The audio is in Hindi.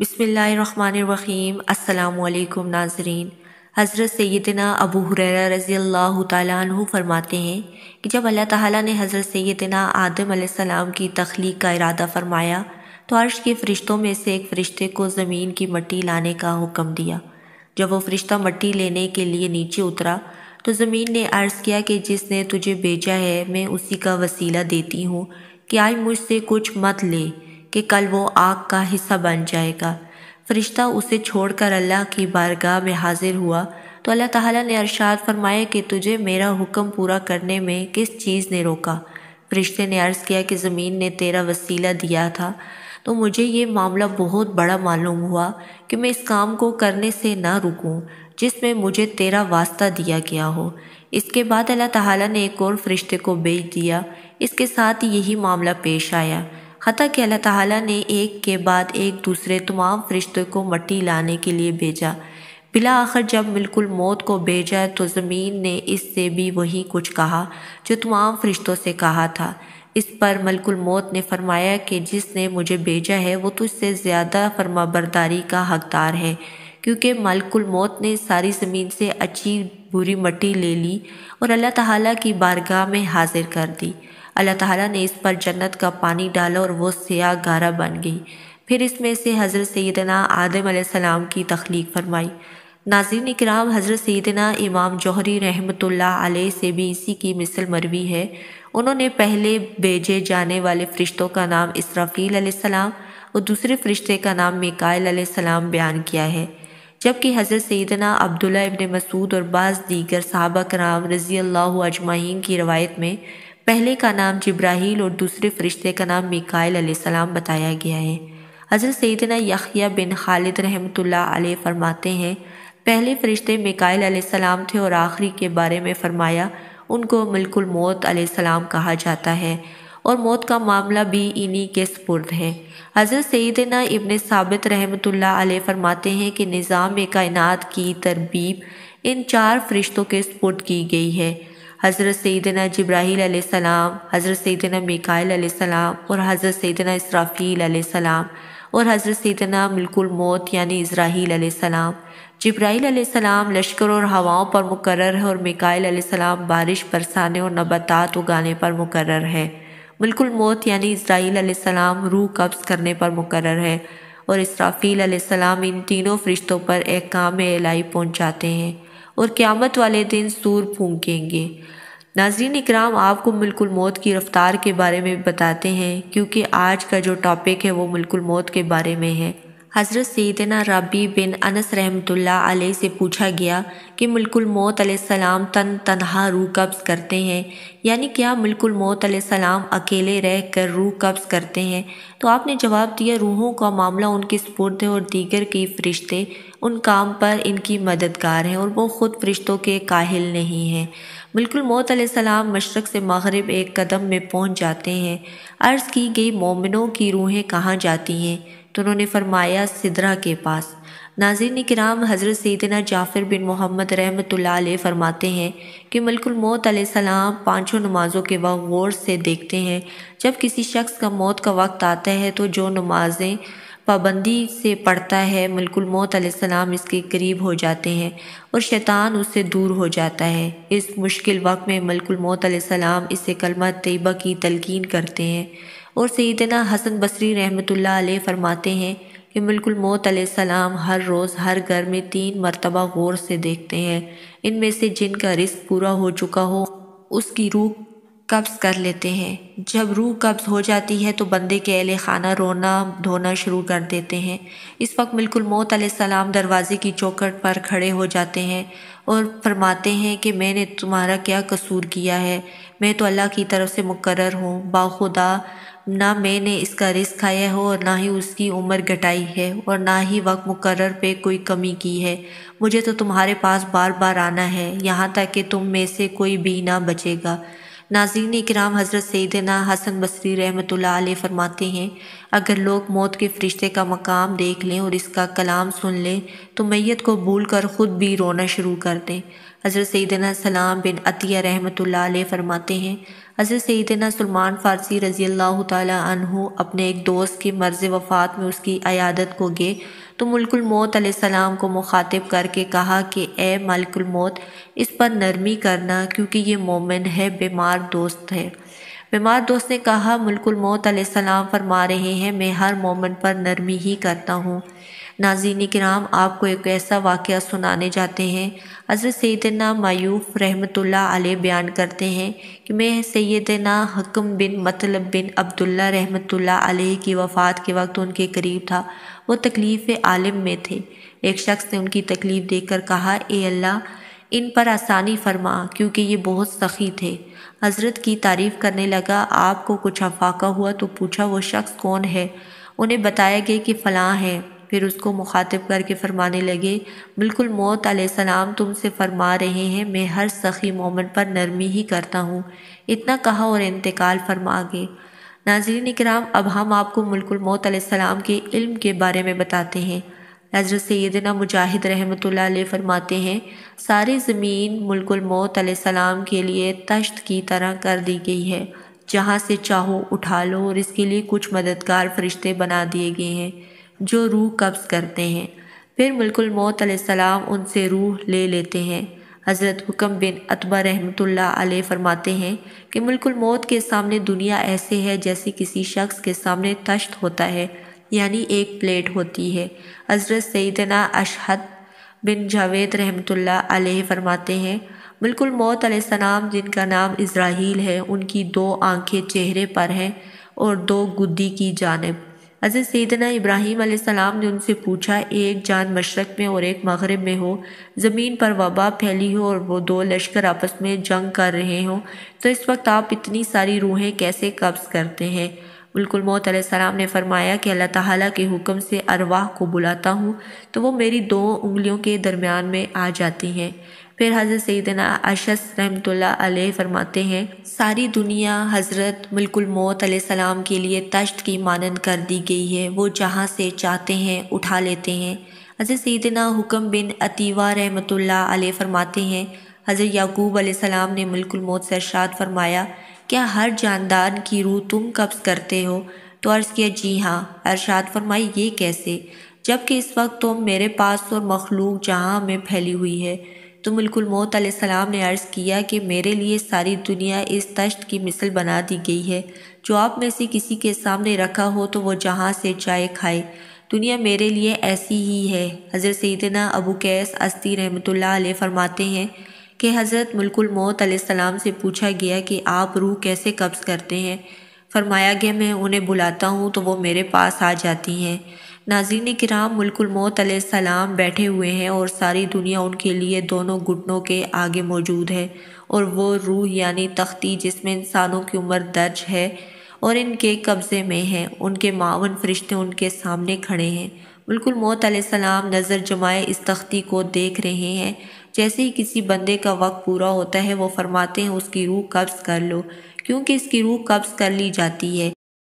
बिसमीम् अल्लाम नाजरीन हज़रत सैदना अबू हुररा रज़ी अल्लाह तु फरमाते हैं कि जब अल्लाह ताला ने हज़रत सैदना आदम सलाम की तख्लीक का इरादा फरमाया तो अर्श के फ़रिश्तों में से एक फ़रिश्ते को ज़मीन की मट्टी लाने का हुक्म दिया जब वह फ़रिश्ता मट्टी लेने के लिए नीचे उतरा तो ज़मीन ने अर्ज़ किया कि जिसने तुझे भेजा है मैं उसी का वसीला देती हूँ कि आज मुझसे कुछ मत ले कि कल वो आग का हिस्सा बन जाएगा फरिश्ता उसे छोड़कर अल्लाह की बारगाह में हाजिर हुआ तो अल्लाह ताला ने अरशाद फरमाया कि तुझे मेरा हुक्म पूरा करने में किस चीज़ ने रोका फरिश्ते ने अर्ज़ किया कि ज़मीन ने तेरा वसीला दिया था तो मुझे ये मामला बहुत बड़ा मालूम हुआ कि मैं इस काम को करने से ना रुकूं जिसमें मुझे तेरा वास्ता दिया गया हो इसके बाद अल्लाह ताला ने एक और फरिश्ते को भेज दिया इसके साथ यही मामला पेश आया हती कि अल्लाह ताला ने एक के बाद एक दूसरे तमाम फरिश्तों को मट्टी लाने के लिए भेजा बिला आखिर जब बिल्कुल मौत को भेजा तो ज़मीन ने इससे भी वही कुछ कहा जो तमाम फरिश्तों से कहा था इस पर मलकुल मौत ने फरमाया कि जिसने मुझे भेजा है वो तुझसे ज़्यादा फरमाबरदारी का हकदार है क्योंकि मलकुल मौत ने सारी ज़मीन से अच्छी बुरी मट्टी ले ली और अल्लाह ताला की बारगाह में हाजिर कर दी अल्लाह ताला ने इस पर जन्नत का पानी डाला और वो सिया गारा बन गई फिर इसमें से हज़रत सैदना आदम सलाम की तख्लीक फरमाई नाजीन कराम हज़रत सैदना इमाम जौहरी रहमत आलह से भी इसी की मिसल मरवी है उन्होंने पहले भेजे जाने वाले फ़रिश्तों का नाम इसराफ़ील सलाम और दूसरे फ़रिश्ते का नाम मिकाइल आसमाम बयान किया है जबकि हज़रत सैदना अब्दुल्ला इबन मसूद और बाज़ दीगर साहबा कराम रज़ी अल्लाह अजमाइन की रवायत में पहले का नाम जब्राहील और दूसरे फरिश्ते का नाम मिकाइल अलैहिस्सलाम बताया गया है हजरत सैदना यखिया बिन खालिद रहमत फरमाते हैं पहले फरिश्ते मिकाइल अलैहिस्सलाम थे और आखिरी के बारे में फरमाया उनको मिल्कुल मौत अलैहिस्सलाम कहा जाता है और मौत का मामला भी इन्हीं के सपुर्द है हज़रत सैदना इबन साबित रहमत फरमाते हैं कि निज़ाम कायनात की तरबीब इन चार फरिश्तों के सपुर्द की गई है हज़रत सैदना जब्राहील सलाम हज़रत सैदना मिकाइल आसमाम और हज़रत सैदना इसराफ़ील सलाम और हज़रत सैदना मिल्कुल मौत यानी इसराहील आसमाम जब्राहील सलाम लश्कर और हवाओं पर मुकर है और मिकाइल आसमाम बारिश बरसाने और नबातात उगाने पर मुकर है बिल्कुल मौत यानी इसराइल आसमाम रूह कब्ज़ करने पर मुकर है और इसराफ़ील आसमाम इन तीनों फरिश्तों पर एक काम एलाई पहुँचाते हैं और क़्यामत वाले दिन सूर फूकेंगे नाजीन इकराम आपको मिल्कुल मौत की रफ़्तार के बारे में बताते हैं क्योंकि आज का जो टॉपिक है वो मिल्कुल मौत के बारे में है हज़रत सैदना रबी बिन अनस रहमतुल्ला अलैह से पूछा गया कि मौत सलाम तन तनहा रूह कब्ज़ करते हैं यानी क्या मौत सलाम अकेले रह कर रूह कब्ज़ करते हैं तो आपने जवाब दिया रूहों का मामला उनके सपुर्द है और दीगर के फरिश्ते उन काम पर इनकी मददगार हैं और वो ख़ुद फरिश्तों के काहिल नहीं हैं बिल्कुल मौत सलाम मशरक़ से मगरब एक कदम में पहुँच जाते हैं अर्ज़ की गई मोमिनों की रूहें कहाँ जाती हैं तो उन्होंने फरमाया सिदरा के पास नाजिन कराम हज़रत सदना जाफ़िर बिन मोहम्मद रहमत फरमाते हैं कि मलकुलमौत सलाम पाँचों नमाज़ों के वक्त गौर से देखते हैं जब किसी शख्स का मौत का वक्त आता है तो जो नमाजें पाबंदी से पढ़ता है मलकुलमौत सलाम इसके करीब हो जाते हैं और शैतान उससे दूर हो जाता है इस मुश्किल वक्त में मलकुलमौत सलाम इसे कलमा तयबा की तलकिन करते हैं और सईदना हसन बसरी रहमतुल्लाह अलैह फरमाते हैं कि बिल्कुल मौत सलाम हर रोज़ हर घर में तीन मरतबा गौर से देखते हैं इनमें से जिनका रिस्क पूरा हो चुका हो उसकी रूह कब्ज़ कर लेते हैं जब रूह कब्ज़ हो जाती है तो बंदे के अहल खाना रोना धोना शुरू कर देते हैं इस वक्त बिल्कुल मौत सलाम दरवाज़े की चौकट पर खड़े हो जाते हैं और फरमाते हैं कि मैंने तुम्हारा क्या कसूर किया है मैं तो अल्लाह की तरफ से मुकर हूँ बाखुदा ना मैंने इसका रिस्क खाया हो और ना ही उसकी उम्र घटाई है और ना ही वक्त मुकर पे कोई कमी की है मुझे तो तुम्हारे पास बार बार आना है यहाँ तक कि तुम में से कोई भी ना बचेगा नाजीन कराम हज़रत सैदना हसन बसरी रहमत फरमाते हैं अगर लोग मौत के फरिश्ते का मकाम देख लें और इसका कलाम सुन लें तो मैत को भूल कर ख़ुद भी रोना शुरू कर दें हज़रत सैदना सलाम बिन अतिया रहमत फरमाते हैं हज़रत सैदना सलमान फ़ारसी रज़ी अल्लाह तहु अपने एक दोस्त की मर्ज़ वफ़ात में उसकी अयादत को गए तो मलकुलमौत आसमाम को मुखातिब करके कहा कि ए मलकुलमौत इस पर नरमी करना क्योंकि ये मोमिन है बीमार दोस्त है बीमार दोस्त ने कहा मौत सलाम फरमा रहे हैं मैं हर मोमेंट पर नरमी ही करता हूँ नाजीन कराम आपको एक ऐसा वाक़ सुनाने जाते हैं हज़रत सैदना मायूफ रहमतुल्ला बयान करते हैं कि मैं सैदना हकम बिन मतलब बिन अब्दुल्ला रहमतुल्ला की वफ़ात के वक्त उनके करीब था वो तकलीफ़ आलम में थे एक शख्स ने उनकी तकलीफ़ कर कहा ए अल्लाह इन पर आसानी फरमा क्योंकि ये बहुत सखी थे हजरत की तारीफ़ करने लगा आपको कुछ अफाका हुआ तो पूछा वो शख्स कौन है उन्हें बताया गया कि फ़लाँ है फिर उसको मुखातिब करके फरमाने लगे बिल्कुल मौत सलाम तुमसे फरमा रहे हैं मैं हर सखी मोमेंट पर नरमी ही करता हूँ इतना कहा और इंतकाल फरमा गए नाजरीन कराम अब हम आपको मुल्कुल मौत सलाम के इल्म के बारे में बताते हैं हजरत सैदना मुजाहिद रहमत फरमाते हैं सारी ज़मीन मौत सलाम के लिए तश्त की तरह कर दी गई है जहाँ से चाहो उठा लो और इसके लिए कुछ मददगार फरिश्ते बना दिए गए हैं जो रूह कब्ज़ करते हैं फिर मौत सलाम उनसे रूह ले लेते हैं हज़रत हुक्म बिन अतबा रहमत ला फरमाते हैं कि मुल्कुल मौत के सामने दुनिया ऐसे है जैसे किसी शख्स के सामने तश्त होता है यानी एक प्लेट होती है हज़रत सईदना अशहद बिन जावेद रहमतुल्ला अलैह फरमाते हैं बिल्कुल मौत सलाम जिनका नाम इसराइल है उनकी दो आंखें चेहरे पर हैं और दो गुद्दी की जानब अजय सैदना इब्राहीम आसमाम ने उनसे पूछा एक जान मशरक़ में और एक मगरब में हो ज़मीन पर वबा फैली हो और वो दो लश्कर आपस में जंग कर रहे हों तो इस वक्त आप इतनी सारी रूहें कैसे कब्ज़ करते हैं बिल्कुल मौत सलाम ने फरमाया कि अल्लाह ताला के हुक्म से अरवाह को बुलाता हूँ तो वो मेरी दो उंगलियों के दरमियान में आ जाती हैं फिर हज़रत सैदना अशस रहमत फरमाते हैं सारी दुनिया हज़रत मौत सलाम के लिए तश्त की मानंद कर दी गई है वो जहाँ से चाहते हैं उठा लेते हैं हज़रत सैदना हुक्म बिन अतीवा रहमत फरमाते हैं हज़रत याकूब सलाम ने मौत से अरशाद फरमाया क्या हर जानदार की रूह तुम कब्ज करते हो तो अर्ज़ किया जी हाँ अरशाद फरमाई ये कैसे जबकि इस वक्त तुम मेरे पास और मखलूक जहाँ में फैली हुई है तो मौत आसमाम ने अर्ज़ किया कि मेरे लिए सारी दुनिया इस तश्त की मिसल बना दी गई है जो आप में से किसी के सामने रखा हो तो वो जहाँ से चाय खाए दुनिया मेरे लिए ऐसी ही है हज़र सैदना अबू कैस अस्ती रहमत फ़रमाते हैं कि हज़रत मुल्कुल मौत सलाम से पूछा गया कि आप रूह कैसे कब्ज़ करते हैं फरमाया गया मैं उन्हें बुलाता हूँ तो वो मेरे पास आ जाती हैं नाजीन कराम मुल्कुल मौत सलाम बैठे हुए हैं और सारी दुनिया उनके लिए दोनों घुटनों के आगे मौजूद है और वो रूह यानी तख्ती जिसमें इंसानों की उम्र दर्ज है और इनके कब्ज़े में है उनके मावन फरिश्ते उनके सामने खड़े हैं बिल्कुल मौत सलाम नज़र जमाए इस तख्ती को देख रहे हैं जैसे ही किसी बंदे का वक्त पूरा होता है वो फरमाते हैं उसकी रूह कब्ज़ कर लो क्योंकि इसकी रूह कब्ज़ कर ली जाती है